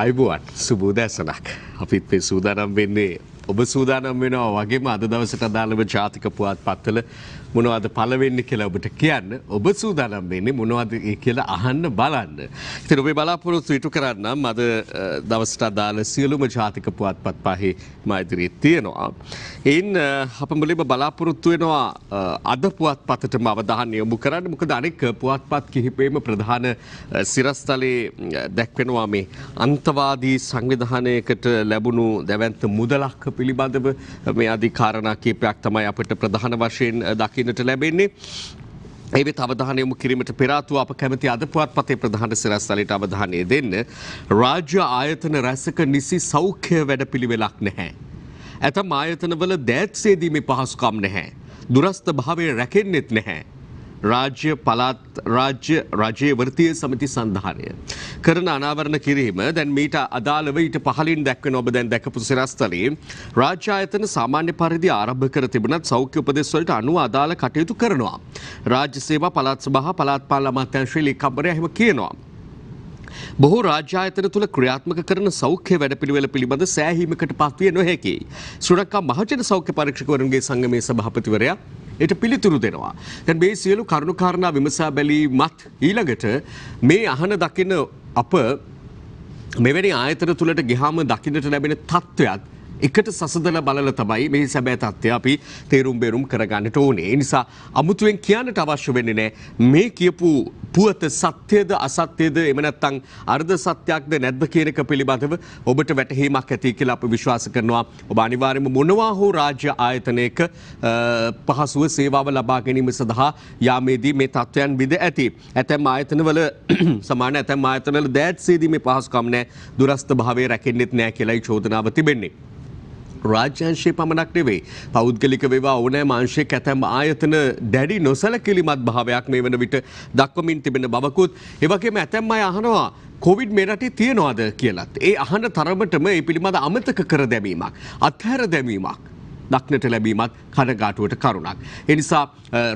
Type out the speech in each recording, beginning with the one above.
අයිබුවන් සුබූදැසනක් අපිත් පේ සූදානම් වෙන්නේ ඔබ සූදානම් වෙනවා වගේම අද දවසට අදාළව ජාතික පුවත් පත්තල මොනවද පලවෙන්න කියලා ඔබට කියන්න ඔබ සූදානම් වෙන්නේ මොනවද කියලා අහන්න බලන්න. ඉතින් ඔබේ බලාපොරොත්තු ඉටු කරන්නම් අද දවසට අදාළ සියලුම ජාතික පුවත්පත් පහේ මෛත්‍රියේ තියෙනවා. එයින් අප මුලින්ම බලාපොරොත්තු වෙනවා අද පුවත්පතටම අවධානය යොමු කරන්න. මොකද අනෙක් පුවත්පත් කිහිපෙම ප්‍රධාන සිරස්තලයේ දැක්වෙනවා මේ අන්තවාදී සංවිධානයකට ලැබුණු දැවැන්ත මුදලක් පිළිබඳව මේ අධිකාරණ කීපයක් තමයි අපිට ප්‍රධාන වශයෙන් දකි දකින්නට ලැබෙන්නේ. ඒ අවධානයම කිරීමට පෙරාතුව අප කැමති අද පුවත්පතේ ප්‍රධාන සිරස්තලයට අවධානය දෙන්න. රාජ්‍ය ආයතන රැසක නිසි සෞඛ්‍ය වැඩපිළිවෙලක් නැහැ. ඇතම් ආයතනවල දෑත් සේදීමේ පහසුකම් නැහැ. දුරස්ථ භාවය රැකෙන්නෙත් නැහැ. රාජ්‍ය පළාත් රාජ්‍ය රජයේ වෘත්තීය සමිති සංධානය. කරන අනාවරණ කිරීම දැන් මීට අදාළව ඊට පහලින් දැක්වෙන ඔබ දැන් දැකපු සිරස්තලේ රාජ්‍ය ආයතන සාමාන්‍ය පරිදි ආරම්භ කර තිබුණත් සෞඛ්‍ය උපදෙස් වලට අනුව අදාළ කටයුතු කරනවා. රාජ්‍ය සේවා පළාත් සභා පළාත් පාර්ලිමේන්තු අමාත්‍යංශ ලේකම්වරයා එහෙම කියනවා. බොහෝ රාජ්‍යායතන තුළ ක්‍රියාත්මක කරන සෞඛ්‍ය වැඩපිළිවෙල පිළිබඳ සෑහීමකට පත්විය නොහැකි. සුරක්කා මහජන සෞඛ්‍ය පරීක්ෂකවරුන්ගේ සංගමේ සභාපතිවරයා එයට පිළිතුරු දෙනවා. දැන් මේ සියලු කරුණු කාරණා විමසා බැලීමත් ඊළඟට මේ අහන දකින අප මෙවැනි ආයතන තුළට ගිහාම දකිනට ලැබෙන තත්ත්වයක්ත් එකට සසඳල බලල තමයි මේ සැබෑ තත්ත්වය අපි තේරුම් බේරුම් කරගන්නට ඕනේ. ඒ නිසා අමුතුවෙන් කියන්නට අවශ්‍ය වෙන්නේ නැහැ මේ කියපු පුවත සත්‍යද අසත්‍යද එහෙම නැත්නම් අර්ධ සත්‍යයක්ද නැද්ද කියන එක පිළිබඳව ඔබට වැටහීමක් ඇති කියලා අපි විශ්වාස කරනවා. ඔබ අනිවාර්යයෙන්ම මොනවා හෝ රාජ්‍ය ආයතනයක පහසුව සේවාව ලබා ගැනීම සඳහා යාමේදී මේ තත්ත්වයන් විඳ ඇති. ඇතැම් ආයතනවල සමාන ඇතැම් ආයතනවල දෑත් සේදී මේ පහසුකම් නැහැ. දුරස්ත භාවය රැකෙන්නෙත් නැහැ කියලායි චෝදනාව තිබෙන්නේ. රාජ්‍යංශයේ පමණක් නෙවේ. පෞද්ගලික වේවා ඕනෑම අංශයක ඇතැම් ආයතන දැඩි නොසැලකිලිමත් භාවයක් මේ වන විට දක්වමින් තිබෙන බවකුත්. ඒ වගේම ඇතැම් අය අහනවා කොවිඩ් මේ රටේ තියෙනවාද කියලත්. ඒ අහන තරමටම ඒ පිළිබඳ අමතක කර දැමීමක්. අත්හැර දැමීමක්. දක්නට ලැබීමත් කඩගාටුවට කරුණක්. එනිසා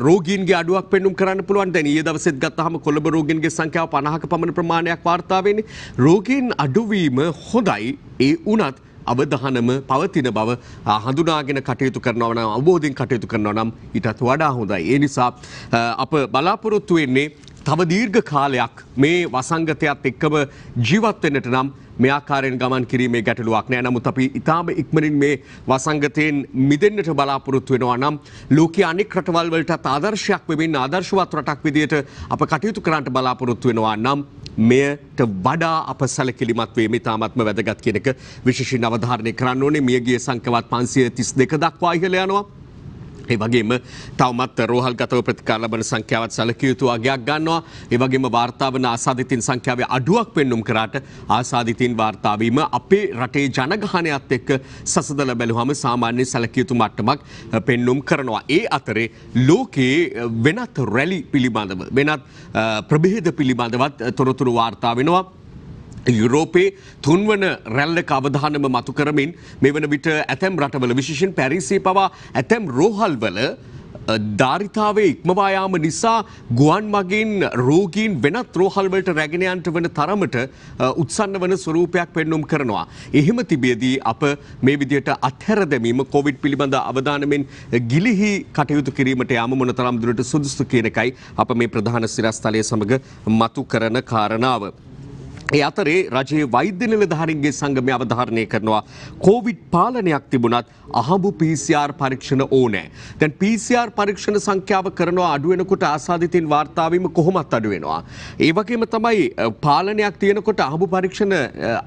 රෝගීන්ගේ අඩුවක් පෙන්නුම් කරන්න පුළුවන් දැන් ඊයේ දවසේ ගත්තාම කොළඹ රෝගීන්ගේ සංඛ්‍යාව 50ක පමණ ප්‍රමාණයක් වාර්තා වෙන්නේ. රෝගීන් අඩුවීම හොඳයි. ඒ වුණත් අවධානම පවතින බව හඳුනාගෙන කටයුතු කරනවා නම් අවබෝධයෙන් කටයුතු කරනවා නම් ඊටත් වඩා හොඳයි. ඒ නිසා අප බලාපොරොත්තු වෙන්නේ තව දීර්ඝ කාලයක් මේ වසංගතයත් එක්කම ජීවත් වෙන්නට නම් මේ ආකාරයෙන් ගමන් කිරීමේ ගැටලුවක් නෑ නමුත් අපි ඉතාම ඉක්මනින් මේ වසංගතයෙන් මිදෙන්නට බලාපොරොත්තු වෙනවා නම් ලෝකයේ අනෙක් රටවල් වලටත් ආදර්ශයක් වෙමින් ආදර්ශවත් රටක් විදියට අප කටයුතු කරන්නට බලාපොරොත්තු වෙනවා නම් මෙයට වඩා අප සැලකිලිමත්වේ මිතාමත්ම වැදගත් කියනක විශෂි නවධාරණය කරන්න ඕනේ මියගේ සංකවත් පන්සිය තිස් දෙක දක්වා ඉහල යනවා. ඒවගේම තවමත් රෝහල්ගතව ප්‍රතිකාර ලබන සංඛ්‍යාවත් සැලකිය යුතු අගයක් ගන්නවා. ඒ වගේම වාර්තා වන ආසාදිතින් සංඛ්‍යාවේ අඩුවක් පෙන්눔 කරාට ආසාදිතින් වාර්තා වීම අපේ රටේ ජනගහනයත් එක්ක සසඳලා බැලුවම සාමාන්‍ය සැලකිය යුතු මට්ටමක් පෙන්눔 කරනවා. ඒ අතරේ ලෝකයේ වෙනත් රැලි පිළිබඳව වෙනත් ප්‍රභේද පිළිබඳවත් තොරතුරු වාර්තා වෙනවා. යුරෝපයේ තුන්වන රැල්ලක අවධානම මතු කරමින් මේ වන විට ඇතැම් රටවල විශේෂෙන් පැරිසේ පවා ඇතැම් රෝහල්වල ධාරිතාවේ ඉක්මවායාම නිසා ගුවන් මගින් රෝගීන් වෙනත් රෝහල්වලට රැගෙනයන්ට වන තරමට උත්සන්න වන ස්වරූපයක් පෙන්නුම් කරනවා. එහෙම තිබියදී අප මේ විදියට අත්හැර දැමීම කොවිඩ් පිළිබඳ අවධානමෙන් ගිලිහි කටයුතු කිරීමට යාම මොන තරම් දුරට සුදුසු කියන එකයි අප මේ ප්‍රධාන සිරස්තලය සමඟ මතු කරන කාරණාව. ඒ අතරේ රජයේ වෛද්‍ය නිලධාරීන්ගේ සංගමය අවධාරණය කරනවා කෝවිඩ් පාලනයක් තිබුණත් අහඹු PCR පරීක්ෂණ ඕනෑ. දැන් PCR පරීක්ෂණ සංඛ්‍යාව කරනවා අඩු වෙනකොට ආසාදිතින් වාර්තා වීම කොහොමත් අඩු වෙනවා. ඒ වගේම තමයි පාලනයක් තියෙනකොට අහඹු පරීක්ෂණ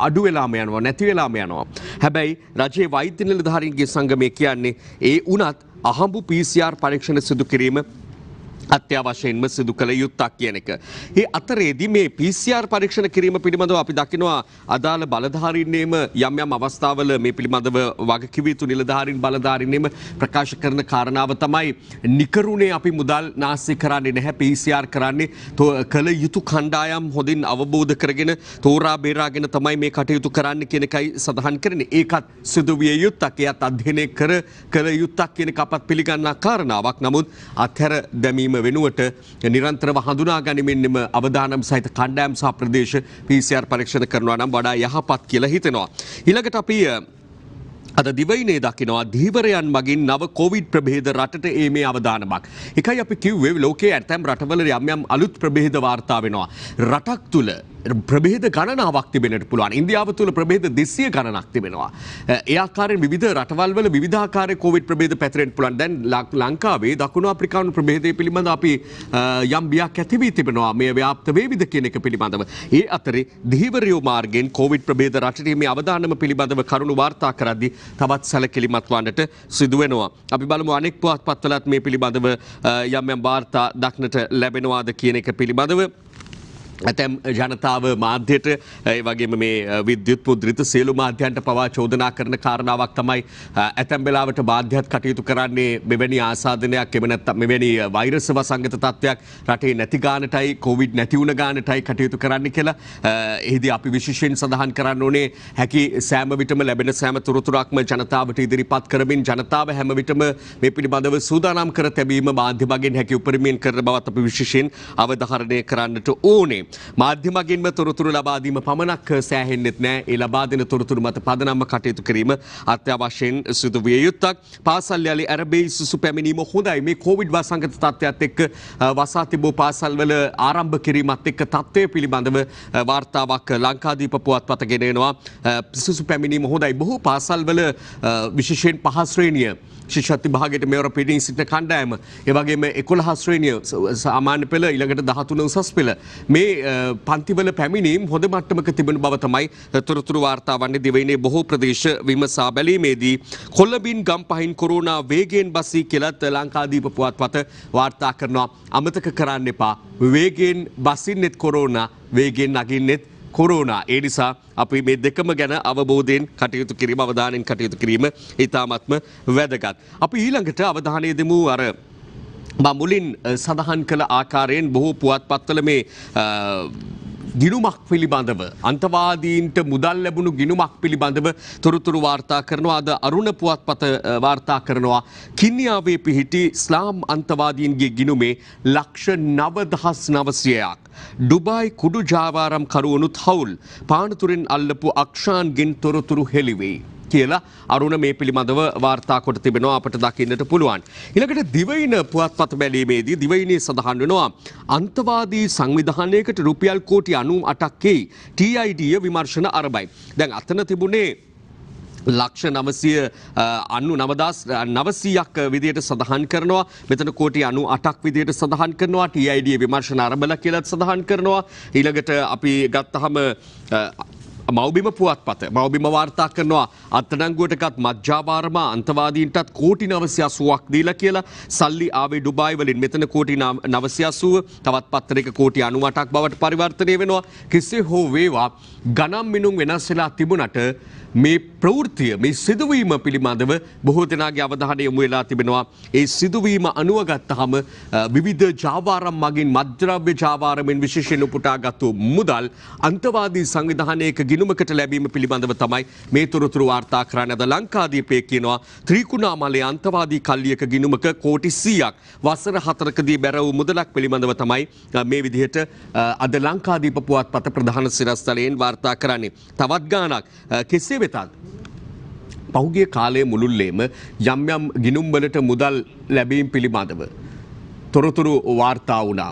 අඩු වෙලාම යනවා නැති වෙලාම යනවා. හැබැයි රජයේ වෛද්‍ය නිලධාරීන්ගේ සංගමය කියන්නේ ඒ උනත් අහඹු PCR පරීක්ෂණ සිදු කිරීම අත්‍යවශයෙන්ම සිදු කළ යුත්තක් කියන එක. ඒ අතරේදි මේ PCR පරීක්ෂණ කිරීම පිළිබඳව අපි දකිනවා අදාළ බලධාරීන්නේම යම් යම් අවස්ථාවල මේ පිළිබඳව වගකිවයුතු නිලධාරින් බලධාරින්නේම ප්‍රකාශ කරන කාරණාව තමයි නිකරුණේ අපි මුදල් නාස්ති කරන්නේ නැහැ PCR කරන්නේ කළ යුතු කණ්ඩායම් හොඳින් අවබෝධ කරගෙන තෝරා බේරාගෙන තමයි මේ කටයුතු කරන්න කියන එකයි සඳහන් කරන්නේ. ඒකත් සිදුවිය යුත්තක්. එයත් අධ්‍යයනය කර කළ යුත්තක් කියන කපත් පිළිගන්නා කාරණාවක්. නමුත් අත්හැර දැමීම වෙනුවට නිරන්තරව හඳුනා ගනිමින්ම අවධානම් සහිත කණ්ඩෑම් සහ ප්‍රදේශ PCR පරීක්ෂණ කරනවා නම් වඩා යහපත් කියලා හිතෙනවා. ඊළඟට අපි අද දිවයිනේ දකිනවා ධීවරයන් මගින් නව කොවිඩ් ප්‍රභේද රටට ඒ මේ අවධානමක්. එකයි අපි කිව්වේ ලෝකයේ ඇතැම් රටවල යම් යම් අලුත් ප්‍රභේද වාර්තා වෙනවා. රටක් තුළ ප්‍රබේද ගණනාවක් තිබෙනට පුළුවන් ඉන්දියාව තුළ ප්‍රබේද දෙසිය ගණනක් තිබෙනවා. ඒආකාරෙන් විධ රටවල්වල විධාකාර කෝවිට ප්‍රබේද පැතරෙන් පුළන් දැන් ලංකාවේ දකුණු අප්‍රිකානු ප්‍රබේදය පිළිබඳ අපි යම්බියක් ඇතිවී තිබෙනවා මේ ව්‍යාප්ත වේවිද කියන එක පිළිබඳව. ඒ අතරේ දිහිවරියෝ මාර්ගෙන් කෝවිට ප්‍රබේද රටීමේ අවධානම පිළිබඳව කරුණු වාර්තා කරද්දි තවත් සැල කෙලිමත්වන්නට සිදුවෙනවා. අපි බලමු අනෙක් පුවත් පත්වලත් මේ පිළිබඳව යම් යම් වාර්තා දක්නට ලැබෙනවාද කියන එක පිළිබඳව. ඇතැම් ජනතාව මාධ්‍යයට ඒ වගේම මේ විද්‍යුත් මුද්‍රිත සියලු මාධ්‍යන්ට පවා චෝදනා කරන කාරණාවක් තමයි ඇතැම් වෙලාවට මාධ්‍යත් කටයුතු කරන්නේ මෙවැනි ආසාධනයක් එමනත් මෙවැනි වෛරස වසංගත තත්ත්වයක් රටේ නැති ගානටයි කොවිඩ් නැතිවුණ ගානටයි කටයුතු කරන්න කියලා එහිදි අපි විශෂයෙන් සඳහන් කරන්න ඕනේ හැකි සෑමවිටම ලැබෙන සෑම තුරතුරක්ම ජනතාවට ඉදිරිපත් කරමින් ජනතාව හැමවිටම මේ පිළිබඳව සූදානම් කර තැබීම මාධ්‍යමගෙන් හැකි උපරිමයෙන් කර බවත් අපි විශෂයෙන් අවධහරණය කරන්නට ඕනේ. මාධ්‍යමගින්ම තොරතුරු ලබාදීම පමණක් සෑහෙන්නෙත් නෑ ඒ ලබාදෙන තොරතුරු මත පදනම්ම කටයුතු කිරීම අත්‍යවශ්‍යයෙන් සිදු විය යුත්තක් පාසල් යලි ඇරබෙයි සුසු පැමිණීම හොඳයි මේ කෝවිඩ් වසංගත තත්ත්වයක් එක්ක වසා තිබූ පාසල්වල ආරම්භ කිරීමත් එක්ක තත්ත්වය පිළිබඳව වාර්තාවක් ලංකාදීප පුවත්පත ගෙනෙනවා සුසු පැමිණීම හොඳයි බොහෝ පාසල්වල විශේෂයෙන් පහස්ශ්‍රේණිය ශිෂත්ති භාගට මෙවර පිටින් සිට කණ්ඩෑම ඒවගේම එකොළ හස්ශ්‍රේණිය සාමාන්‍ය පෙළ ඉළඟට දහතුන උසස් පෙළ මේ පන්තිවල පැමිණීම් හොඳ මට්ටමක තිබෙන බව තමයි තොරතුරු වාර්තා වන්නේ දිවයිනේ බොහෝ ප්‍රදේශ විමසා බැලීමේදී කොළඹින් ගම්පහින් කොරෝනා වේගයෙන් බසී කියලත් ලංකාදීප පුවත්පත වාර්තා කරනවා අමතක කරන්න එපා වේගයෙන් බසින්නෙත් කොරෝනා වේගෙන් නගින්නෙත් කොරෝනා ඒ නිසා අපි මේ දෙකම ගැන අවබෝධයෙන් කටයුතු කිරීම අවධානයෙන් කටයුතු කිරීම ඉතාමත්ම වැදගත්. අපි ඊළඟට අවධානය දෙමු අර මුලින් සඳහන් කළ ආකාරයෙන් බොහෝ පුවත්පත්වල මේ ගිනුමක් පිළිබඳව. අන්තවාදීන්ට මුදල් ලැබුණු ගිනුමක් පිළිබඳව තොරතුරු වාර්තා කරනවා අද අරුණ පුවත්පත වාර්තා කරනවා. කින්නියාවේ පිහිටි ස්ලාම් අන්තවාදීන්ගේ ගිනුමේ ලක්ෂ නවදහස් නවසයයක්. ඩුබයි කුඩු ජාවාරම් කරුවනුත් හවුල් පානතුරෙන් අල්ලපු අක්ෂාන්ගෙන් තොරතුරු හෙළිවෙයි. කියලා අරුණ මේ පිළිබඳව වාර්තා කොට තිබෙනවා අපට දකින්නට පුළුවන්. ඉළඟට දිවයින පුවත්පත බැලීමේදී දිවයිනේ සඳහන් වෙනවා අන්තවාදී සංවිධානයකට රුපියල් කෝටි අනුම් අටක්කෙයි TIDය විමර්ශන අරබයි. දැන් අතන තිබුණේ ලක්ෂ නමසය අන්නු නවදස් නවසීයක් විදියට සඳහන් කරනවා මෙතන කෝටි අනු අටක් විදියට සඳහන් කරනවා ටයිඩිය විමර්ශණ අරබල කියලත් සඳහන් කරනවා ඊළඟට අපි ගත්තහම මවබිම පුවත්පත මවබිම වාර්තා කරනවා අත්තනංගුවටකත් මජ්ජාවාරම අන්තවාදීන්ටත් කෝටි නවසයසුවක් දීලා කියලා සල්ලි ආවේ ඩුබායි වලින් මෙතන කෝටි නවසයසුව තවත් පත්තරක කෝටි අනුවටක් බවට පරිවර්තනය වෙනවා කිසි හෝ වේවා ගනම් මිනුම් වෙනස් වෙලා තිබුණට මේ ප්‍රවෘතිය මේ සිදුවීම පිළිබඳව බොහෝ දෙනාගේ අවධානය යොමු වෙලා තිබෙනවා. ඒ සිදුවීම අනුව ගත්තහම විවිධ ජාවාරම් මගින් මද්‍රව්‍ය ජාවාරමෙන් විශේෂයෙන් උපුටාගත්තු මුදල් අන්තවාදී සංවිධානයක ගිණුමකට ලැබීම පිළිබඳව තමයි මේ තොරතුරු වාර්තා කරන්න අද ලංකාදීපේ කියනවා ත්‍රිකුණාමලයේ අන්තවාදී කල්ලියක ගිණුමක කෝටි 100ක් වසර 4කදී බැර වූ මුදලක් පිළිබඳව තමයි මේ විදිහට අද ලංකාදීප පුවත්පත ප්‍රධාන සිරස්තලයෙන් වාර්තා කරන්නේ. තවත් ගාණක් කෙසේ කෙසේ වෙතත්. පහුගේ කාලය මුළුල්ලේම යම් යම් ගිනුම්වලට මුදල් ලැබීම් පිළිබඳව. තොරතුරු වාර්තා වුණා.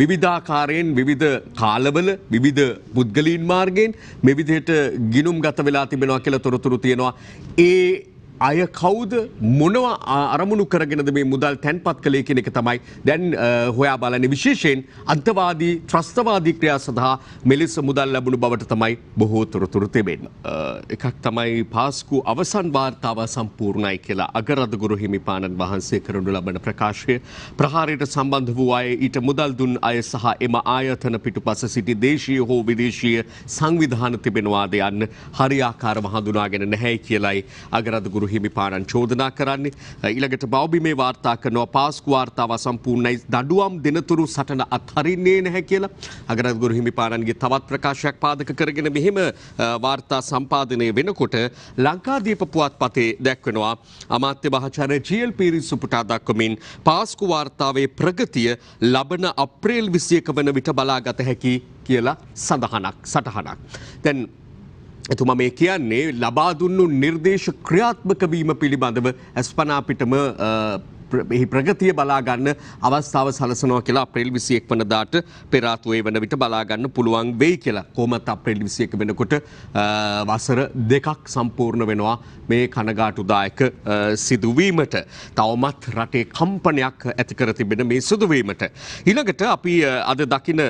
විවිධාකාරයෙන් විවිධ කාලවල විවිධ පුද්ගලීන් මාර්ගයෙන් මෙවිදියට ගිනුම් ගත වෙලා තිබෙනවා කියල තොරතුරු තියෙනවා. ඒ අය කවුද මොනව අරමුණු කරගෙනද මේ මුදල් තැන්පත් කළේ කෙනෙ එක තමයි දැන් හොයා බලන විශේෂයෙන් අන්තවාදී ත්‍රස්තවාදී ක්‍රියා සඳහා මෙලෙස මුදල් ලැබුණු බවට තමයි බොහෝ තොරතුරු තිබෙන්. එකක් තමයි පාස්කු අවසන් වාර්තාව සම්පූර්ණයි කියලා අගරදගුරු හිමිපාණන් වහන්සේ කරනු ලබන ප්‍රකාශය ප්‍රහාරයට සම්බන්ධ වූ අය ඊට මුදල් දුන් අය සහ එම ආයතන පිටුපස සිටි දේශීය හෝ විදේශීය සංවිධාන තිබෙනවාද යන්න හරියාකාරව හඳුනාගෙන නැහැ කියලයි අගරදගුරු තොරතුරු හිමිපාණන් චෝදනා කරන්නේ ඊළඟට බෞබි මේ වාර්තා කරනවා පාස්කු වාර්තාව සම්පූර්ණයි දඩුවම් දෙනතුරු සටන අත්හරින්නේ නැහැ කියලා අගරත් ගුරු හිමිපාණන්ගේ තවත් ප්‍රකාශයක් පාදක කරගෙන මෙහෙම වාර්තා සම්පාදනය වෙනකොට ලංකාදීප පුවත්පතේ දැක්වෙනවා අමාත්‍ය මහාචාර්ය ජීඑල් පීරිස් සුපුටා දක්වමින් පාස්කු වාර්තාවේ ප්‍රගතිය ලබන අප්‍රේල් 21 වන විට බලාගත හැකි කියලා සඳහනක් සටහනක් දැන් එතුම මේ කියන්නේ ලබා දුන්නු නිර්දේශ ක්‍රියාත්මකවීම පිළිබඳව ඇස්පනාපිටම එහි ප්‍රගතිය බලාගන්න අවස්ථාව සලසනවා කියලා අප්‍රේල් 21 වෙනිදාට පෙරාතුවේ වන විට බලාගන්න පුළුවන් වෙයි කියලා. කොහොමත් අප්‍රේල් 21 වෙනකොට වසර දෙකක් සම්පූර්ණ වෙනවා මේ කනගාටුදායක සිදුවීමට. තවමත් රටේ කම්පනයක් ඇති කර තිබෙන මේ සිදුවීමට. ඊළඟට අපි අද දකින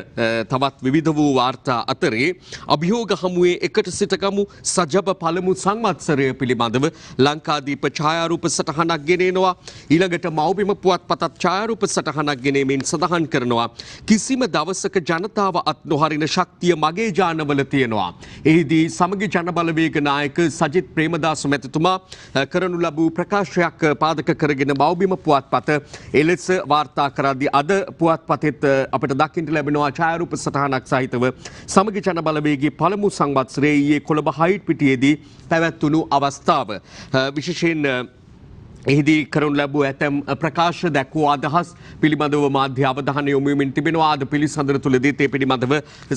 තවත් විවිධ වූ වාර්තා අතරේ අභියෝග හමුවේ එකට සිටකමු සජබ පළමු සංවත්සරය පිළිබඳව ලංකාදීප ඡායාරූප සටහනක් ගෙනෙනවා. ඊළඟට රටට මවබිම පුවත්පතත් ඡායරූප සටහනක් ගෙනීමෙන් සඳහන් කරනවා. කිසිම දවසක ජනතාව අත් නොහරින ශක්තිය මගේ ජානවල තියෙනවා. එහිදී සමගි ජනබලවේග නායක සජිත් ප්‍රේමදාස මැතිතුමා කරනු ලැබූ ප්‍රකාශයක් පාදක කරගෙන මවබිම පුවත්පත එලෙස වාර්තා කරද්දී අද පුවත්පතෙත් අපිට දකින්න ලැබෙනවා ඡායරූප සටහනක් සහිතව සමගි ජනබලවේගයේ පළමු සංවත්සරයේ ඊයේ කොළඹ හයිට් පිටියේදී පැවැත්වුණු අවස්ථාව. විශේෂයෙන් එහිදී කරනු ලැබූ ඇතැම් ප්‍රකාශ දැක්වූ අදහස් පිළිබඳව මාධ්‍ය අවධානය යොමුමින් තිබෙනවා අද පිළිසඳර තුළදී තේ පිළිබඳව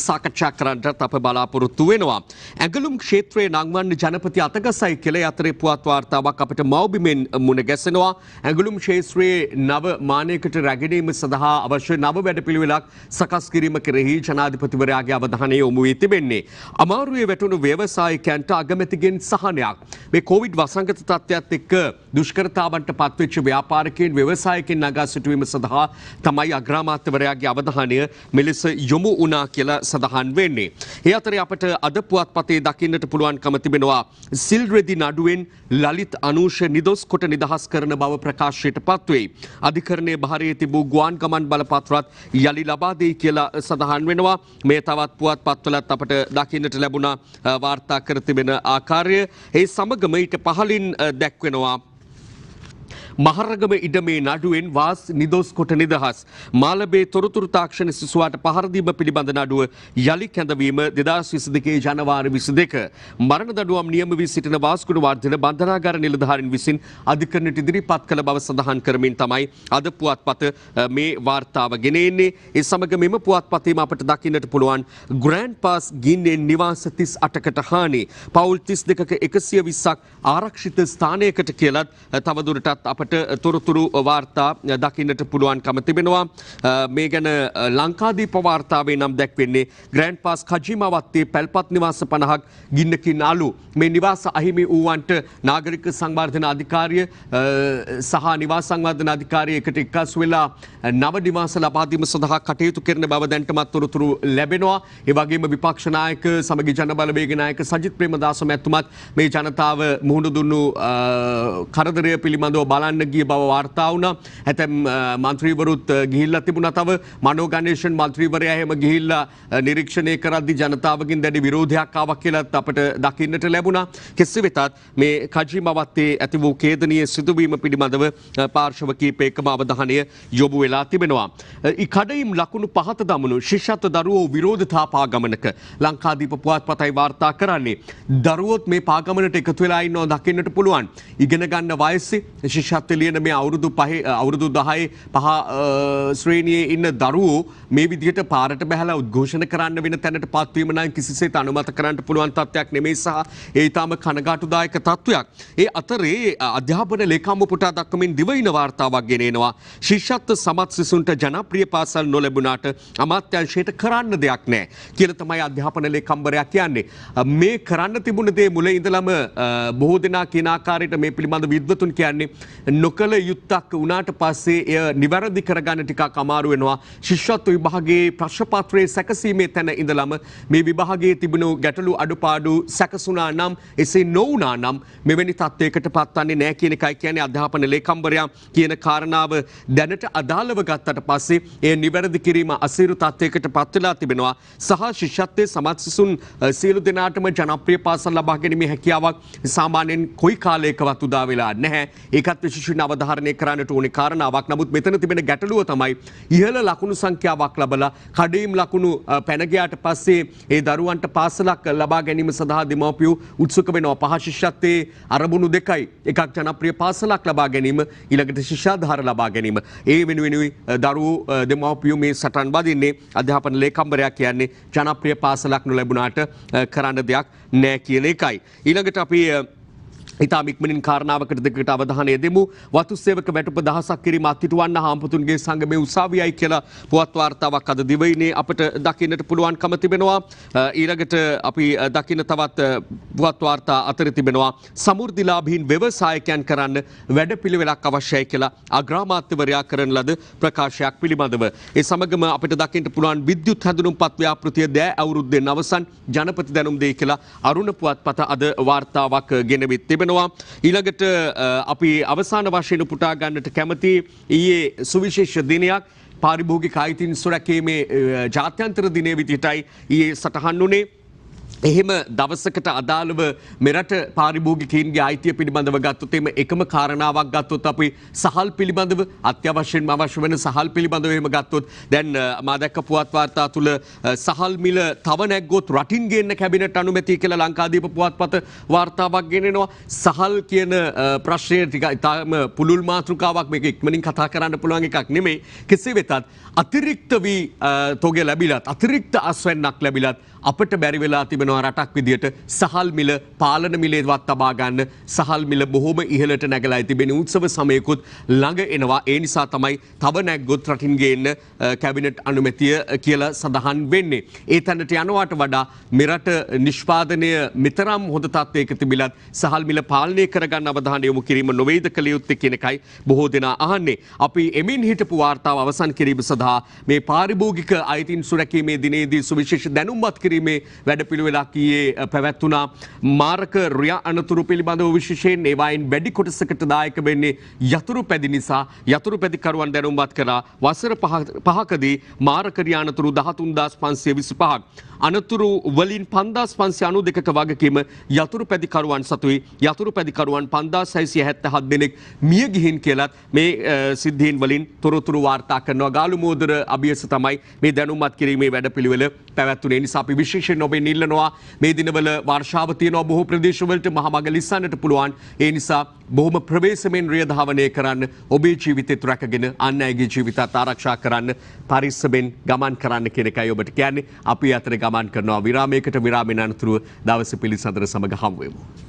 සාකච්ඡා කරන්නටත් අප බලාපොරොත්තු වෙනවා. ඇගලුම් ක්ෂේත්‍රයේ නංවන්න ජනපති අතගසයි කෙළ අතරේ පුවත් වාර්තාවක් අපට මවබිමෙන් මුණ ගැසෙනවා. ඇගලුම් ක්ෂේත්‍රයේ නව මානයකට රැගෙනීම සඳහා අවශ්‍ය නව වැඩපිළිවෙලක් සකස් කිරීම කෙරෙහි ජනාධිපතිවරයාගේ අවධානය යොමු වී තිබෙන්නේ. අමාරුවේ වැටුණු ව්‍යවසායිකයන්ට අගමැතිගෙන් සහනයක්. මේ කොවිඩ් වසංගත තත්ත්වයක් එක්ක දුෂ්කරතාවන්ට පත්වෙච්ච ව්‍යාපාරකයෙන් ව්‍යවසායකෙන් නගා සිටුවීම සඳහා තමයි අග්‍රාමාත්‍යවරයාගේ අවධානය මෙලෙස යොමු වනා කියලා සඳහන් වෙන්නේ. ඒ අතර අපට අද පුවත් පතේ දකින්නට පුළුවන්කම තිබෙනවා සිල්රෙදි නඩුවෙන් ලලිත් අනුෂ නිදොස් කොට නිදහස් කරන බව ප්‍රකාශයට පත්වෙයි. අධිකරණය භාරයේ තිබූ ගුවන් ගමන් බලපත්‍රත් යළි ලබාදෙයි කියලා සඳහන් වෙනවා මේ තවත් පුවත් පත්වලත් අපට දකින්නට ලැබුණා වාර්තා කර තිබෙන ආකාරය ඒ සමගම ඊට පහලින් දැක්වෙනවා මහරගම ඉඩමේ නඩුවෙන් වාස් නිදොස් කොට නිදහස්. මාලබේ තොරතුරු තාක්ෂණ සිසුවාට පහරදීම පිළිබඳ නඩුව යළි කැඳවීම දෙදස් විසිදිකේ ජනවාරි විසි දෙක. මරණ දඩුවම් නියම වී සිටින වාස්කුණ වර්ධන බන්ධනාගාර නිලධාරින් විසින් අධිකරණට ඉදිරි පත් කළ බව සඳහන් කරමින් තමයි අද පුවත් පත මේ වාර්තාව ගෙනෙන්නේ. ඒ සමග මෙම පුවත් පතේම අපට දකින්නට පුළුවන් ග්‍රෑන්් පාස් ගින්නෙන් නිවාස තිස් අටකට හානි. පවුල් තිස් දෙකක එකසිය විස්සක් ආරක්ෂිත ස්ථානයකට කියලත් තවදුරටත් අපට අපට තොරතුරු වාර්තා දකින්නට පුළුවන්කම තිබෙනවා. මේ ගැන ලංකාදීප වාර්තාවේ නම් දැක්වෙන්නේ ග්‍රෑන්් පාස් කජීමවත්තේ පැල්පත් නිවාස පණහක් ගින්නකින් අලු. මේ නිවාස අහිමි වූවන්ට නාගරික සංවර්ධන අධිකාරිය සහ නිවා සංවර්ධන අධිකාරය එකට එක්කස් වෙලා නව නිවාස ලබාදීම සඳහා කටයුතු කරන බව දැන්ටමත් තොරතුරු ලැබෙනවා. ඒවගේම විපක්ෂනායක සමග ජනබලවේගෙනයක සජිත් ප්‍රේමදාසම ඇතුමත් මේ ජනතාව මුහුණ දුන්නු කරදරය පිළිබඳව බලන්න කරන්න ගිය බව වාර්තා වුණා. ඇතැම් මන්ත්‍රීවරුත් ගිහිල්ලා තිබුණා තව මනෝ ගණේෂන් මන්ත්‍රීවරයා එහෙම ගිහිල්ලා නිරීක්ෂණය කරද්දී ජනතාවකින් දැඩි විරෝධයක් ආවා කියලත් අපට දකින්නට ලැබුණා. කෙසේ වෙතත් මේ කජිමවත්තේ ඇති වූ ඛේදනීය සිදුවීම පිළිබඳව පාර්ශව කීපයකම අවධානය යොමු වෙලා තිබෙනවා. කඩයිම් ලකුණු පහත දමනු ශිෂත්ව දරුවෝ විරෝධතා පාගමනක ලංකාදීප පුවත් පතයි වාර්තා කරන්නේ. දරුවොත් මේ පාගමනට එකතු වෙලා ඉන්නව දකින්නට පුළුවන්. ඉගෙන ගන්න වයස්සේ ශිෂත්ව තත්වලියන මේ අවුරුදු පහ අවුරුදු දහයි පහ ශ්‍රේණයේ ඉන්න දරුවෝ මේ විදිහට පාරට බැහලා උද්ඝෝෂණ කරන්න වෙන තැනට පත්වීම නම් කිසිසේ අනුමත කරන්න පුළුවන් තත්ත්වයක් නෙමේ සහ ඒ තාම කනගාටුදායක තත්ත්වයක්. ඒ අතරේ අධ්‍යාපන ලේකම්ම පුටා දක්වමින් දිවයින වාර්තාවක් ගෙනෙනවා. ශිෂ්‍යත්ව සමත් සිසුන්ට ජනප්‍රිය පාසල් නොලැබුණාට අමාත්‍යංශයට කරන්න දෙයක් නැහැ කියලා තමයි අධ්‍යාපන ලේකම්වරයා කියන්නේ. මේ කරන්න තිබුණ දේ මුලින් ඉඳලම බොහෝ දෙනා කියන ආකාරයට මේ පිළිබඳ විද්වතුන් කියන්නේ නොකළ යුත්තක් වනාට පස්සේ එය නිවැරදි කරගන්න ටිකක් අමාරු වෙනවා ශිෂ්‍යත්ව විභාගේ ප්‍රශ්පත්‍රයේ සැකසීමේ තැන ඉඳලම මේ විභාගේ තිබුණු ගැටලු අඩුපාඩු සැකසුනා නම් එසේ නොවනා නම් මෙවැනි තත්ත්වයකට පත්වන්නේ නෑ කියන එකයි කියන්නේ අධ්‍යාපන ලේකම්බරයා කියන කාරණාව දැනට අදාළව ගත්තට පස්සේ එය නිවැරදි කිරීම අසීරු තත්ත්වයකට පත්වලා තිබෙනවා සහ ශිෂ්‍යත්වයේ සමත් සිසුන් සියලු දෙනාටම ජනප්‍රිය පාසල් ලබා ගැනීමේ හැකියාවක් සාමාන්‍යයෙන් කොයි කාලයකවත් උදා වෙලා නැහැ ඒකත් විශේෂ ශිෂ්‍යන් අවධාරණය කරන්නට ඕනේ කාරණාවක්. නමුත් මෙතන තිබෙන ගැටලුව තමයි ඉහළ ලකුණු සංඛ්‍යාවක් ලබලා කඩේම් ලකුණු පැන ගියාට පස්සේ ඒ දරුවන්ට පාසලක් ලබා ගැනීම සඳහා දෙමාපියෝ උත්සුක වෙනවා. පහ ශිෂ්‍යත්වයේ අරමුණු දෙකයි. එකක් ජනප්‍රිය පාසලක් ලබා ගැනීම ඊළඟට ශිෂ්‍යාධාර ලබා ගැනීම. ඒ වෙනුවෙනුයි දරුවෝ දෙමාපියෝ මේ සටන් බදින්නේ අධ්‍යාපන ලේකම්වරයා කියන්නේ ජනප්‍රිය පාසලක් නොලැබුණාට කරන්න දෙයක් නෑ කියන එකයි. ඊළඟට අපි ඉතා මික්මනින් කාරණාවකට දෙකට අවධානය දෙමු වතු සේවක වැටප දහසක් කිරීම අතිටුවන්න හාම්පතුන්ගේ සංගමේ උසාවියයි කියලා පුවත් වාර්තාවක් අද දිවයිනේ අපට දකින්නට පුළුවන් කම තිබෙනවා ඊළඟට අපි දකින්න තවත් පුවත් වාර්තා අතර තිබෙනවා සමෘද්ධිලාභීන් ව්‍යවසායකයන් කරන්න වැඩපිළිවෙලක් අවශ්‍යයි කියලා අග්‍රාමාත්‍යවරයා කරන ලද ප්‍රකාශයක් පිළිබඳව ඒ සමගම අපිට දකින්න පුළුවන් විද්‍යුත් හැඳුනුම්පත් ව්‍යාපෘතිය දෑ අවුරුද්දෙන් අවසන් ජනපති දැනුම් දෙයි කියලා අරුණ පුවත්පත අද වාර්තාවක් ගෙනවිත් තිබෙනවා කරනවා. ඊළඟට අපි අවසාන වශයෙන් පුටා ගන්නට කැමති ඊයේ සුවිශේෂ දිනයක් පාරිභෝගික අයිතීන් සුරැකීමේ ජාත්‍යන්තර දිනේ විදිහටයි ඊයේ සටහන් වුණේ. එහෙම දවසකට අදාළව මෙරට පාරිභෝගිකයන්ගේ අයිතිය පිළිබඳව ගත්තොත් එම එකම කාරණාවක් ගත්තොත් අපි සහල් පිළිබඳව අත්‍යවශ්‍යයෙන් අවශ්‍ය වෙන සහල් පිළිබඳව එහෙම ගත්තොත් දැන් මා දැක්ක පුවත් වාර්තා තුල සහල් මිල තව නැග්ගොත් රටින් ගේන්න කැබිනට් අනුමැතිය කියලා ලංකාදීප පුවත්පත වාර්තාවක් ගෙනෙනවා සහල් කියන ප්‍රශ්නය ටික ඉතාම පුළුල් මාතෘකාවක් මේක ඉක්මනින් කතා කරන්න පුළුවන් එකක් නෙමෙයි කෙසේ වෙතත් අතිරික්ත වී තෝගේ ලැබිලත් අතිරික්ත අස්වැන්නක් ලැබිලත් අපට බැරි වෙලා තිබෙනවා රටක් විදියට සහල් මිල පාලන මිලේවත් තබා ගන්න සහල් මිල බොහොම ඉහළට නැගලා තිබෙන උත්සව සමයකුත් ළඟ එනවා ඒ නිසා තමයි තව නැග්ගොත් රටින් ගේන්න කැබිනට් අනුමැතිය කියලා සඳහන් වෙන්නේ ඒ තැනට යනවාට වඩා මෙරට නිෂ්පාදනය මෙතරම් හොඳ තත්ත්වයක තිබිලත් සහල් මිල පාලනය කරගන්න අවධානය යොමු කිරීම නොවේද කළ යුත්තේ කියන එකයි බොහෝ දෙනා අහන්නේ අපි එමින් හිටපු වාර්තාව අවසන් කිරීම සඳහා මේ පාරිභෝගික අයිතින් සුරැකීමේ දිනේදී සුවිශේෂ දැනුම්වත් කිරීම කිරීමේ වැඩපිළිවෙලක් ඊයේ පැවැත්වුණා. මාරක රුයා අනතුරු පිළිබඳව විශේෂයෙන් ඒවායින් වැඩි කොටසකට දායක වෙන්නේ යතුරු පැදි නිසා යතුරු පැදිකරුවන් දැනුම්වත් කරා වසර පහකදී මාරක රියා අනතුරු 13525ක් අනතුරු වලින් 5592ක වගකීම යතුරු පැදිකරුවන් සතුයි යතුරු පැදිකරුවන් 5677 දෙනෙක් මිය ගිහින් කියලත් මේ සිද්ධීන් වලින් තොරතුරු වාර්තා කරනවා ගාලුමෝදර අභියස තමයි මේ දැනුමත් කිරීමේ වැඩපිළිවෙල පැවැත්වනේ නිසා අපි විශේෂයෙන් ඔබේ නිල්ලනවා මේ දිනවල වර්ෂාව තියෙනවා බොහෝ ප්‍රදේශවලට මහමග ලිස්සන්නට පුළුවන් ඒ නිසා බොහොම ප්‍රවේශමෙන් රියධාවනය කරන්න ඔබේ ජීවිතෙත් රැකගෙන අන් අයගේ ජීවිතත් ආරක්ෂා කරන්න පරිස්සමෙන් ගමන් කරන්න කියන එකයි ඔබට කියන්නේ අපි අතර ගමන් කරනවා විරාමයකට විරාමෙන් අනතුරුව දවසේ පිළිසඳර සමග හමු වෙමු